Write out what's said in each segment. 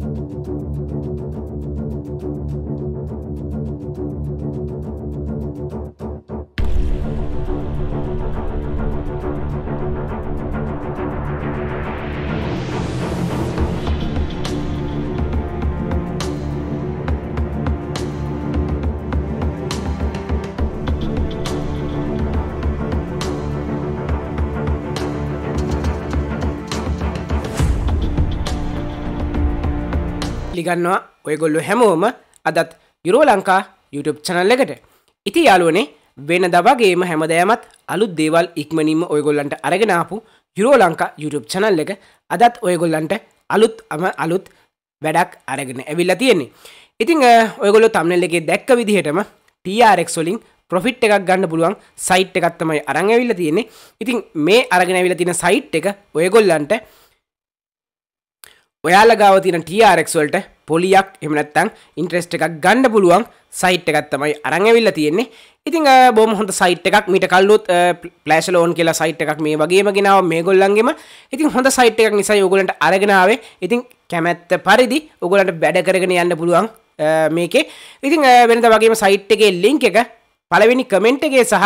thank you පිළිගන්නවා ඔයගොල්ලො හැමෝම අදත් යුරෝ ලංකා YouTube චනල් එකට ඉති යාලුවනේ වෙන දවගේම හැමදෑමත් අලුත් දේවල් ඉක්මනීම ඔයගොල්ලන්ට අරගෙනාපු යුරෝ ලංකා YouTube චනල් එක අදත් ඔයගොල්ලන්ට අලුත් අම අලුත් වැඩක් අරගෙන ඇවිල්ලා තියෙන්නේ ඉතිං ඔයගොලො තම්නෙල් එකේ දැක්ක විදිහටම TRX වලින් ප්‍රොෆිට් එකක් ගන්න පුළුවන් සයිට් එකත්තමයි අරංඇවිල්ල තියෙන්නේ ඉතින් මේ අරගෙනවිල තින සයිට් එක ඔයගොල්ලන්ට ඔයාලගාව තින TRX වලට පොලියක් එම නැත්තං ඉන්ට්‍රෙස්ට් එකක් ගන්න පුළුවන් සයිට් එකක් තමයි අරඟවිල්ලා තියෙන්නේ ඉතිං බොම හොඳ සයිට් එකක් මිට කල්ලොත් පලෑශ ලෝන් කියලා සයිට් එකක් මේ වගේම ගෙනාව මේ ගොල්ලන්ගේම ඉතින් හොඳ සයිට් එකක් නිසා ඔගලට අරගෙනාවේ ඉතින් කැමැත්ත පරිදි ඔගලට වැඩ කරගෙන යන්න පුළුවන් මේකේ ඉතින් වෙනද වගේම සයිට් එකේ ලිංක එක පළවෙනි කමෙන්ට් එකේ සහ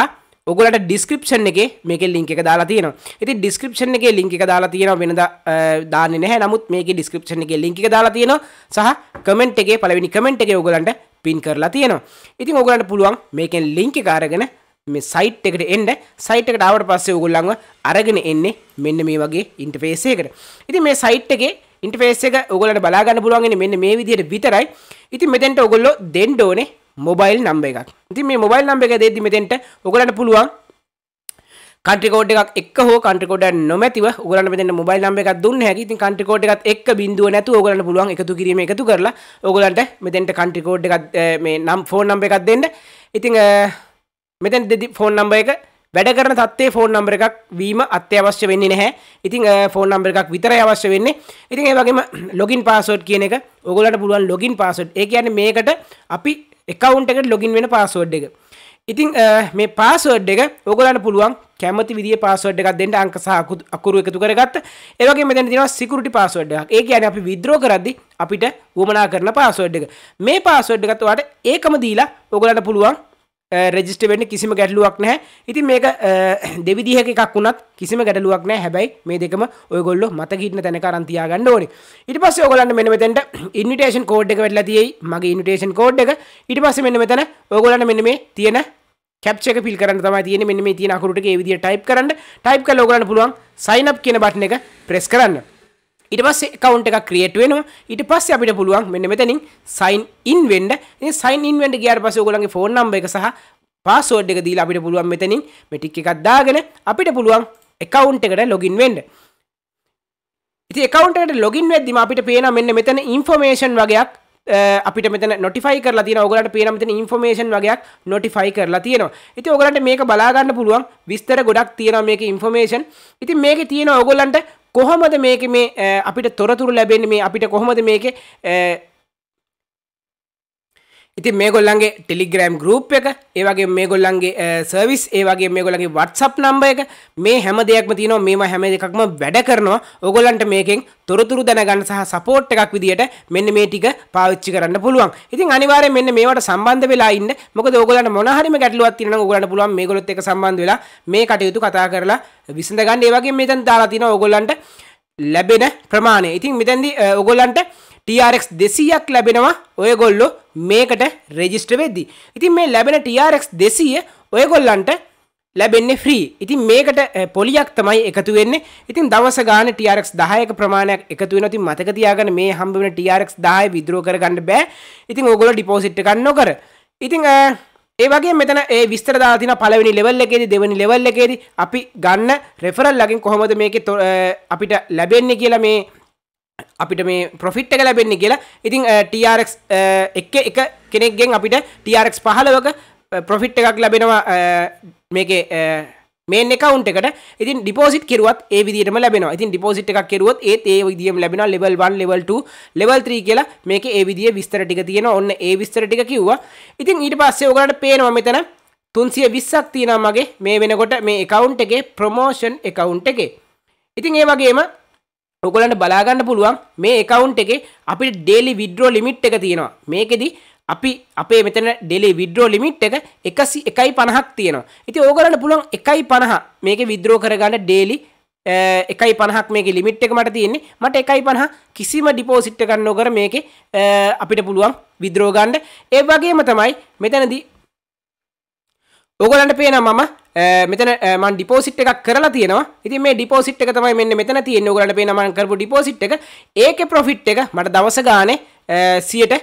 ඔගලට ඩිස්ක්‍රපෂන් එක මේක ලිංක එක දාලා තියෙන ඇති ඩිස්ක්‍රපෂන් එක ලිංක එක දාලා තියෙන වෙනද දාන්න නැහැ නමුත් මේක ඩිස්ක්‍රපෂන් එක ලිංක එක දාලා තියෙන සහ කමෙන්ට් එකේ පළවෙනි කමෙන්ට් එකේ ඔයගලන්ට පින් කරලා තියෙනවා ඉතින් ඔයගලන්ට පුළුවන් මේකෙන් ලිංක එක අරගෙන මේ සයිට් එකට එන්න සයිට් එකට ආවට පස්සේ ඔයගොල්ලන්ව අරගෙන එන්නේ මෙන්න මේ වගේ ඉන්ටර්ෆේස් එකකට ඉතින් මේ සයිට් එකේ ඉන්ටර්ෆේස් එක ඔයගලන්ට බලා ගන්න පුළුවන් මෙන්න මේ විදිහට විතරයි ඉතින් මෙතෙන්ට ඔයගොල්ලෝ දෙන්න ඕනේ මොබයිල් නම්බ එකක් ඉති මේ මොබයිල් නම්බ එක දේ දිමතෙන්ට ඔගලට පුළුවන් කටිකෝඩ් එකක් එක් හෝ කටිකෝඩ නොමැතිව ගලට මෙ මොබයිල් නම්බ එකක් දුන්න හැකි ති කටිකෝඩ් එකක් එක් බිඳුව නැතු ඔගලට පුළුවන් එකතු කිරීම එකතු කරලා ඔගලන්ට මෙතෙන්ට කටිකෝඩ් එකක් මේ නම් ෆෝන් නම්බ එකක් දෙන්න ඉතිං මෙතැන් දෙදි ෆෝන් නම්බ එක වැඩ කරන තත්ේ ෆෝන් නම්බර එකක් වීම අත්‍යවශ්‍ය වෙන්නේ නැහැ ඉතින් ෆෝන් නම්බර එකක් විතරයි අවශ්‍ය වෙන්නේ ඉතින් ඒ වගේම ලොගින් පාසෝඩ් කියන එක ඔයගොල්ලන්ට පුළුවන් ලොගින් පාසෝඩ් ඒ කියන්නේ මේකට අපි එකවුන්ට එකට ලොගින් වෙන පාසෝඩ් එක ඉතින් මේ පාසෝඩ් එක ඔගලන්න පුළුවන් කැමති විදි පාසෝඩ් එකක් දෙන්න අංක සහ අකුරු එකතු කරගත්ත ඒ වගේම මෙතන තියෙනවා සිකියුරිටි පාස්වර්ඩ් එකක්. ඒ කියන්නේ අපි විත්ඩ්‍රෝ කරද්දී අපිට වමනා කරන පාස්වර්ඩ් එක. මේ පාස්වර්ඩ් එකත් ඔයාලට ඒකම දීලා ඔගලන්න පුළුවන් රෙජිස්ට වෙන්න කිසිම ගැටලුවක් නැහැ ඉති මේක දෙවිදිහක එකක් වුණත් කිසිම ගැටලුවක් නෑ හැබැයි මේ දෙකම ඔයගොල්ලො මත හිටන තැනකාරන්තියා ගන්න ඕනි ඉට පස්ස ඔගලන්න මෙන මෙතැට ඉන්විටේෂන් කෝඩ් එක වෙල්ලා තියෙයි මගේ ඉන්විටේෂන් කෝඩ් එක ඉට පස්ස මෙන්න මෙතන ඔයගොලන්න මෙන්න මේ තියෙන කැප්චක පිල් කරන්න තම තියෙන මෙන්න මේ තියෙන අකුරට ඒ විදිහ ටයිප් කරන්න ටයිප් කළ ඔගලන්න පුළුවන් සයින් අප් කියන බටන එක ප්‍රෙස් කරන්න ඊට පස්සේ account එකක් create වෙනවා ඊට පස්සේ අපිට පුළුවන් මෙන්න මෙතනින් sign in වෙන්න ඉතින් sign in වෙන්න ගියාට පස්සේ ඔයගොල්ලන්ගේ phone number එක සහ password එක දීලා අපිට පුළුවන් මෙතනින් මේ ටික් එකක් දාගෙන අපිට පුළුවන් account එකට login වෙන්න ඉතින් account එකට login වෙද්දිම අපිට පේනවා මෙන්න මෙතන information වගේක් Eh, අපිට මෙතන නොටිෆයි කරලා තියෙන ඔයගලට පේන මෙතන ইনফෝමේෂන් වගේක් නොටිෆයි කරලා තියෙනවා. ඉතින් ඔයගලන්ට මේක බලා ගන්න පුළුවන් විස්තර ගොඩක් තියෙනවා මේකේ ইনফෝමේෂන්. ඉතින් මේකේ තියෙන ඔයගලන්ට කොහොමද මේකේ මේ eh, අපිට තොරතුරු ලැබෙන්නේ මේ අපිට කොහොමද මේකේ eh, ඉතින් මේගොල්ලන්ගේ ටෙලිග්‍රෑම් ගරුප් එක ඒවගේ මේගොල්ලන්ගේ සර්විස් ඒවගේ මේගොලගේ වට්සප් නම්බ එක මේ හැම දෙයක්ම තියනවා මේවා හැම දෙකක්ම වැඩ කරනවා ඔගොල්ලන්ට මේකෙන් තොරතුරු දැනගන්න සහ සපෝට් එකක් විදිහට මෙන්න මේ ටික පාවිච්චි කරන්න පුළුවන්. ඉතින් අනිවාර්යෙන් මෙන්න මේවට සම්බන්ධ වෙලා ඉන්න. මොකද ඕගොල්ලන්ට මොන හරිම ගැටලුවක් තියෙනවා නම් ඕගොල්ලන්ට පුළුවන් මේගොල්ලොත් එක්ක සම්බන්ධ වෙලා මේ කටයුතු කතා කරලා විසඳ ගන්න. ඒ වගේම මෙතන දාලා තියෙනවා ඕගොල්ලන්ට ලැබෙන ප්‍රමාණය. ඉතින් මෙතෙන්දී ඕගොල්ලන්ට TRX 200ක් ලැබෙනවා ඔයගොල්ලෝ මේකට රෙජිස්ට්‍ර වෙද්දි ඉතින් මේ ලැබෙන ටRX දෙසීය ඔයගොල්ලන්ට ලැබෙන්නේ ෆ්‍රී ඉතින් මේකට eh, පොලියක් තමයි එකතු වෙන්නේ ඉතින් දවස ගාන TRX 10ක ප්‍රමාණයක් එකතු වෙනවා ඉතින් මතක තියාගන්න මේ හම්බ වෙන TRX 10 විත්ඩ්‍රෝ කරගන්න බෑ ඉතින් ඕගොල්ලෝ ඩිපොසිට් එකක් නොකර ඉතින් eh, ඒ වගේ මෙතන ඒ eh, විස්තර දාලා තියෙන පළවෙනි ලෙවල් එකේදී දෙවෙනි ලෙවල් එකේදී අපි ගන්න රෙෆරල් ලකින් කොහොමද මේකේ අපිට ලැබෙන්නේ කියලා මේ අපිට මේ ප්‍රොෆිට් එක ලැබෙන්නේ කියලා ඉතින් TRX එක එක කෙනෙක්ගෙන් අපිට TRX 15ක ප්‍රොෆිට් එකක් ලැබෙනවා මේකේ මේන් එකවුන්් එකට ඉතින් ඩිපෝසිට් කිරුවත් ඒ විදිටම ලැබෙනවා ඉතින් ඩිපෝසිට් එකක් කිරුවත් ඒත් ඒ විදිියම ලැබෙන ලෙවල් 1 ලෙවල් 2 ලෙවල් 3 කියලා මේක ඒ විදිිය විස්තර ටික තියෙන ඔන්න ඒ විස්තර ටික කිව්වා ඉතින් ඊට පස්සේ ඔගලට පේනවා මෙතන තුන්සිය විස්සක් තියෙනවා මගේ මේ වෙනකොට මේ එකවුන්් එකේ ප්‍රමෝෂන් එකවුන්් එකේ ඉතින් ඒ වගේම ඔගොලන්ට බලාගන්න පුළුවන් මේ එකවුන්් එක අපිට ඩේලි විඩ්‍රෝ ලිමිට් එක තියෙනවා මේකෙදී අපි අපේ මෙතන ඩෙලි විඩ්‍රෝ ලිමිට් එක එකසි එකයි පණහක් තියෙනවා ඉති ඕගලන්න පුළන් එකයි පණහ මේක විද්‍රෝ කරගන්න ඩේලි එකයි පණහක් මේක ලිමිට් එක මට තියෙන්නේ මට එකයි පණහ කිසිම ඩිපෝසිට් ගන්න නොකර මේක අපිට පුළුවන් විද්‍රෝගන්ඩ ඒ වගේම තමයි මෙතැනදී ඕගලන්ට පේන මම මෙතන මන් ඩිපෝසිට් එකක් කරලා තියෙනවා ඉතින් මේ ඩිපෝසිට් එක තමයි මෙන්න මෙතන තියෙන්නේ ඕගලන්ට පේන මම කරපු ඩිපෝසිට් එක ඒකේ ප්‍රොෆිට් එක මට දවස ගානේ 100ට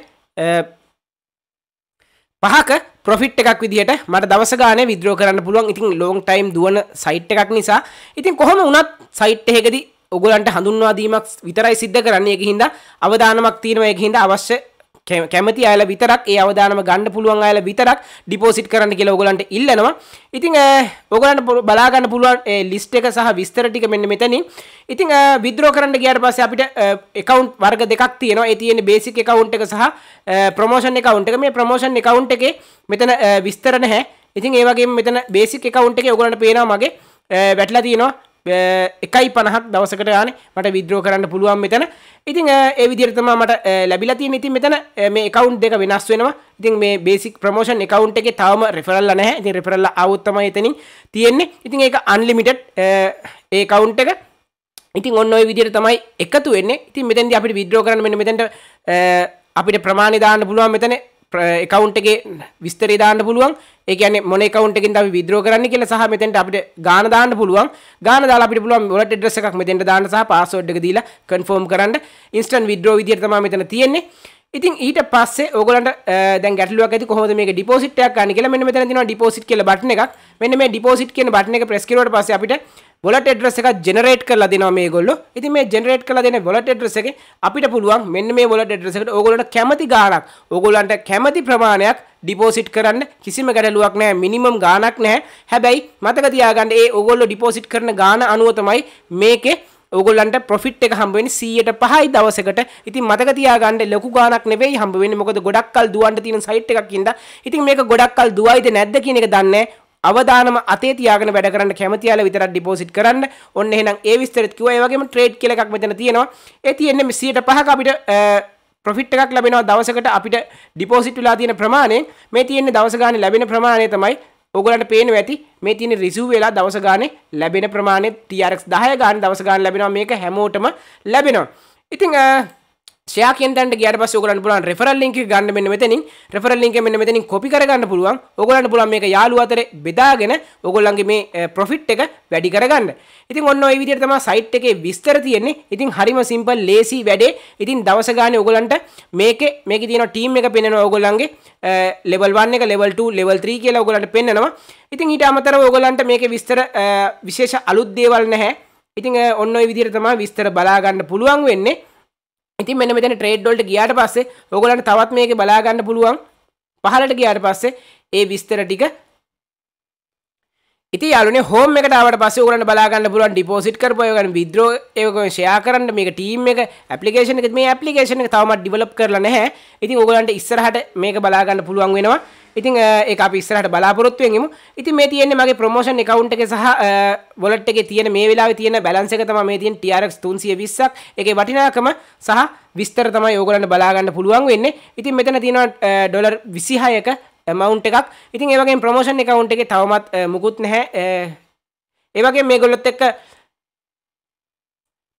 පහක ප්‍රොෆිට් එකක් විදිහට මට දවස ගානේ විද්‍රෝ කරන්න පුළුවන් ඉතින් ලොං ටයිම් දුවන සයිට් එකක් නිසා ඉතින් කොහොම වුණත් සයිට් එකේදී ඔගලන්ට හඳුන්වා දීමක් විතරයි සිද්ධ කරන්නේ ඒක හින්දා අවදානමක් තියෙනවා ඒක හින්දා අවශ්‍ය කැමති අයල විතරක් ඒ අවදානම ගන්න පුළුවන් අයල විතරක් ඩිපෝසිට් කරන්න කියලා ඔගලන්ට ඉල්ලනවා ඉතිං ඔගලන්ට බලාගන්න පුළුවන් ලිස්ට එක සහ විස්තර ටික මෙන්න මෙතනින් ඉතිං විද්‍රෝ කරන්න ගියට පස්ස අපිට එකකවන්් වර්ග දෙකක් තියෙනවා ඇතියෙන බේසික් එකකවුන්් එක සහ ප්‍රමෝෂන් එකකවුන්් එක මේ ප්‍රමෝෂන් එකකවුන්් එක මෙතන විස්තර නැහැ ඉතින් ඒවගේ මෙතන බේසික් එකකවුන්් එක ඔගලන්ට පේනවා මගේ වැටලා තියෙනවා එකයි පනහක් දවසකට යන මට විද්‍රෝ කරන්න පුළුවන් මෙතන ඉතින් ඒ විදිරතම මට ලැබිලති ඉතින් මෙතන මේ එකකවන්් දෙක වෙනස් වෙනවා ඉතින් මේ බේසික් ප්‍රමෝෂන් එකකවන්් එක තවම රෙෆරල්ල නෑ ඉතින් රෙපරල්ල අවත්තම එතනින් තියෙන්නේ ඉතින් ඒක අන්ලිමිටට් ඒ කවුන්් එක ඉතින් ඔන්න ඔය විදිර තමයි එකතු වෙන්නේ ඉතින් මෙතැදි අපිට විද්‍රෝ කරන්න මෙතට අපිට ප්‍රමාණ දාන්න පුළුවන් මෙතන එකකවන්ටගේ විස්තරේදාන්න පුළුවන් එකන මොන කවන්ටකින් අපි විදරෝ කරන්න කියලා සහ මෙතැට අපිට ගාන දාන්න පුළුවන් ගාන දාලා අපිට පුළුවන් වලට ඩ්‍රෙස් එකක් මෙතෙන්ට දාන්න සහ පාස්වර්ඩ් එක දීලා කන්ෆර්ම් කරන්න ඉන්ස්ටන්ට් විඩ්‍රෝ විදියට තමයි මෙතන තියෙන්නේ ඉතින් ඊට පස්සේ ඔයගලන්ට දැන් ගැටලුවක් ඇති කොහොමද මේක ඩිපොසිට් එකක් ගන්න කියලා මෙන්න මෙතන තියෙනවා ඩිපොසිට් කියලා බටන් එකක් මෙන්න මේ ඩිපොසිට් කියන බටන් එක ප්‍රෙස් කරුවාට පස්සේ අපිට wallet address එකක් generate කරලා දෙනවා මේගොල්ලෝ. ඉතින් මේ generate කරලා දෙන wallet address එකේ අපිට පුළුවන් මෙන්න මේ wallet address එකට ඕගොල්ලන්ට කැමති ගාණක්, ඕගොල්ලන්ට කැමති ප්‍රමාණයක් deposit කරන්න කිසිම ගැටලුවක් නැහැ. minimum ගාණක් නැහැ. හැබැයි මතක තියාගන්න ඒ ඕගොල්ලෝ deposit කරන ගාණ අනුව තමයි මේකේ ඕගොල්ලන්ට ප්‍රොෆිට් එක හම්බ වෙන්නේ 105යි දවසකට. ඉතින් මතක තියාගන්න ලොකු ගාණක් නෙවෙයි හම්බ වෙන්නේ. මොකද ගොඩක් කල් දුවන්න තියෙන සයිට් එකක් ඉඳලා. ඉතින් මේක ගොඩක් කල් දුවයිද නැද්ද කියන එක දන්නේ අවදානම අතේ තියාගෙන වැඩ කරන්න කැමති අයලා විතරක් ඩිපොසිට් කරන්න. ඔන්න එහෙනම් ඒ විස්තරෙත් කිව්වා. ඒ වගේම ට්‍රේඩ් කියලා එකක් මෙතන තියෙනවා. ඒ තියෙන්නේ 105ක අපිට ප්‍රොෆිට් එකක් ලැබෙනවා දවසකට අපිට ඩිපොසිට් වෙලා තියෙන ප්‍රමාණය. මේ තියෙන්නේ දවස ගානේ ලැබෙන ප්‍රමාණය තමයි ඔගලට පේන ඇති මේ තින රිසිව් වෙලා දවස ගානේ ලැබෙන ප්‍රමාණය TRX 10 ගාන දවස ගාන ලැබෙනවා මේක හැමෝටම ලැබෙනවා. ඉතින් ෂයා කෙන්ටන්ට ගියට පස්සේ ඔයගලන්ට පුළුවන් රෙෆරල් ලින්ක් එක ගන්න මෙන්න මෙතනින් රෙෆරල් ලින්ක් එක මෙන්න මෙතනින් කොපි කරගන්න පුළුවන් ඔයගලන්ට පුළුවන් මේක යාළුවෝ අතරේ බෙදාගෙන ඔයගොල්ලන්ගේ මේ ප්‍රොෆිට් eh, එක වැඩි කරගන්න ඉතින් ඔන්න ඔය විදිහට තමයි සයිට් එකේ විස්තර තියෙන්නේ ඉතින් හරිම සිම්පල් ලේසි වැඩේ ඉතින් දවස ගානේ ඔයගලන්ට මේකේ මේකේ තියෙන ටීම් එක පෙන්වනවා ඔයගොල්ලන්ගේ ලෙවල් eh, 1 එක ලෙවල් 2 ලෙවල් 3 කියලා ඔයගලන්ට පෙන්වනවා ඉතින් ඊට අමතරව ඔයගලන්ට මේකේ විස්තර eh, විශේෂ අලුත් දේවල් නැහැ ඉතින් ඔන්න ඔය විදිහට තමයි විස්තර බලා ගන්න පුළුවන් වෙන්නේ ඉතින් මෙන්න මෙතන ට්‍රේඩ් වලට ගියාට පස්සේ ඔයගොල්ලන්ට තවත් මේක බලා ගන්න පුළුවන් පහලට ගියාට පස්සේ ඒ විස්තර ටික ඉති යාලුනේ හෝම් එකට ආවට පස්සේ ඔයගලන්ට බලා ගන්න පුළුවන් ඩිපොසිට් කරපුවා ඔයගලන් විත්ඩ්‍රෝ ඒකම ෂෙයා කරන්න මේක ටීම් එක ඇප්ලිකේෂන් එක මේ ඇප්ලිකේෂන් එක තවමත් ඩිවෙලොප් කරලා නැහැ. ඉතින් ඔයගලන්ට ඉස්සරහට මේක බලා ගන්න පුළුවන් වෙනවා. ඉතින් ඒ අපි ඉස්සරහට බලාපොරොත්තුවෙන් ඉමු. ඉතින් මේ තියෙන්නේ මගේ ප්‍රොමෝෂන් account එකේ සහ wallet එකේ තියෙන මේ වෙලාවේ තියෙන balance එක තමයි මේ තියෙන TRX 320ක්. ඒකේ වටිනාකම සහ විස්තර තමයි ඕගොල්ලන්ට බලා ගන්න පුළුවන් වෙන්නේ. ඉතින් මෙතන තියෙනවා ඩොලර් 26ක amount එකක්. ඉතින් ඒ වගේම ප්‍රොමෝෂන් account එකේ තවමත් මුකුත් නැහැ. ඒ වගේම මේගොල්ලොත් එක්ක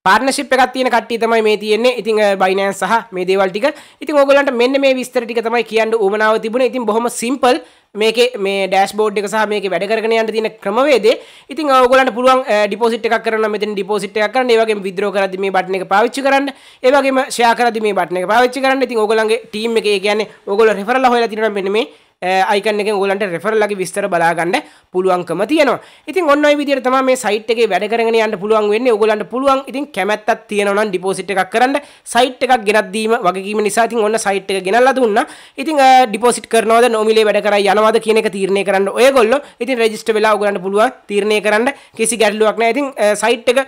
පාර්නශිප් එකක් තියෙන කට්ටිය තමයි මේ තියෙන්නේ. ඉතින් බයිනෑන්ස් සහ මේ දේවල් ටික. ඉතින් ඕගොල්ලන්ට මෙන්න මේ විස්තර ටික තමයි කියන්න උවමනාව තිබුණේ. ඉතින් බොහොම සිම්පල් මේකේ මේ ඩෑෂ්බෝඩ් එක සහ මේකේ වැඩ කරගෙන යන්න තියෙන ක්‍රමවේදය. ඉතින් ඕගොල්ලන්ට පුළුවන් ඩිපොසිට් එකක් කරන්න මෙතන ඩිපොසිට් එකක් කරන්න. ඒ වගේම විත්ඩ්‍රෝ කරද්දි මේ බටන් එක පාවිච්චි කරන්න. ඒ වගේම ෂෙයා කරද්දි මේ බටන් එක පාවිච්චි කරන්න. ඉතින් ඕගොල්ලන්ගේ ටීම් එකේ කියන්නේ ඕගොල්ලෝ රෙෆරල් හොයලා තියෙනවා මෙන්න මේ අයිකන එක ගොලන්ට රෙෆරල්ලගේ විස්තර බලාගන්න පුළුවන්කම තියනවා ඉතින් ඔන්න විදිර තම මේ සයිට් එකේ වැඩ කරගෙන යන්න පුළුවන් වෙන්නේ ඔයගොල්ලන්ට පුළුවන් ඉතින් කැමැත්තක් තියෙනවා නම් ඩිපොසිට් එකක් කරන්න සයිට් එකක් ගෙනත් දීම වගකීම නිසා ඉතින් ඔන්න සයිට් එක ගෙනල්ලා දුන්නා ඉතින් ඩිපොසිට් කරනවද නොමිලේ වැඩ කරා යනවද කියන එක තීරණය කරන්න ඔයගොල්ලෝ ඉතින් රෙජිස්ටර් වෙලා ඔයගොල්ලන්ට පුළුවන් තීරණය කරන්න කිසි ගැටලුවක් නැහැ ඉතින් සයිට් එක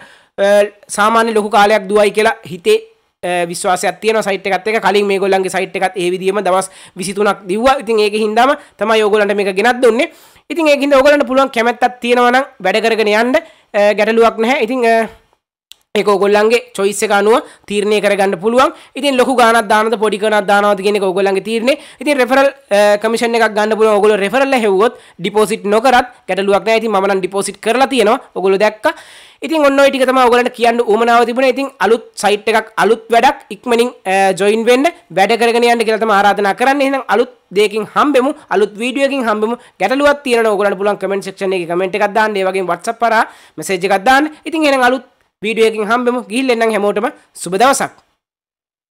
සාමාන්‍ය ලොකු කාලයක් දුවයි කියලා හිතේ Eh, විශ්වාසයක් තියෙන සයිට් එකත් එක කලින් මේගොල්ලන්ගේ සයිට් එකත් ඒ විදිහම දවස් 23ක් දිව්වා. ඉතින් ඒක හින්දාම තමයි ඕගොල්ලන්ට මේක ගෙනත් දුන්නේ. ඉතින් ඒකින්ද ඕගොල්ලන්ට පුළුවන් කැමැත්තක් තියෙනවා නම් වැඩ කරගෙන යන්න eh, ගැටලුවක් නැහැ. ඉතින් eh, ඒක ඔගොල්ලන්ගේ චොයිස් එක අනුව තීරණය කරගන්න පුළුවන්. ඉතින් ලොකු ගාණක් දානද පොඩි කණක් දානවද කියන එක ඔයගොල්ලන්ගේ තීරණේ. ඉතින් රෙෆරල් කමිෂන් එකක් ගන්න පුළුවන්. ඔයගොල්ලෝ රෙෆරල් එක හෙව්වොත් ඩිපොසිට් නොකරත් ගැටලුවක් නැහැ. ඉතින් මම නම් ඩිපොසිට් කරලා තියෙනවා. ඔයගොල්ලෝ දැක්කා. ඉතින් ඔන්න ටික තම ඔගලට කියන්න උමනාව තිබුණ ඉතින් අලුත් සයිට් එකක් අලුත් වැඩක් ඉක්මනින් ජොයින් eh, වෙන්න වැඩ කරගෙන යන්න කියලා තම ආරාධනා කරන්නේ එහෙනම් අලුත් දෙකින් හම්බෙමු අලුත් වීඩියෝ එකකින් හම්බෙමු ගැටලුවක් තියෙනවා ඔයගලන්ට පුළුවන් කමෙන්ට් සෙක්ෂන් එකේ කමෙන්ට් එකක් දාන්න ඒ වගේම WhatsApp කරා මෙසේජ් එකක් දාන්න ඉතින් එහෙනම් අලුත් වීඩියෝ එකකින් හම්බෙමු ගිහින් එන්නම් හැමෝටම සුබ දවසක්